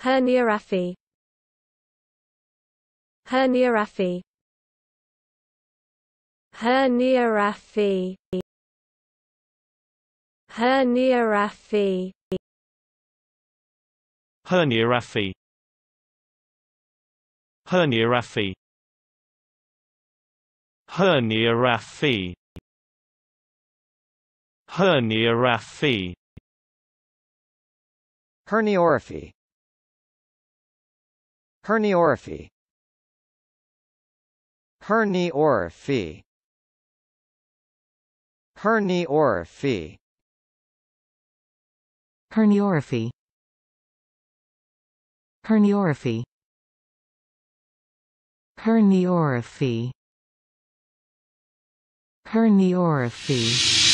Herniorrhaphy Herniorrhaphy Herniorrhaphy Herniorrhaphy Herniorrhaphy Herniorrhaphy Herniorrhaphy Herniorrhaphy Herniorrhaphy Herniorrhaphy Herniorrhaphy Herniorrhaphy Herniorrhaphy Herniorrhaphy Herniorrhaphy Herniorrhaphy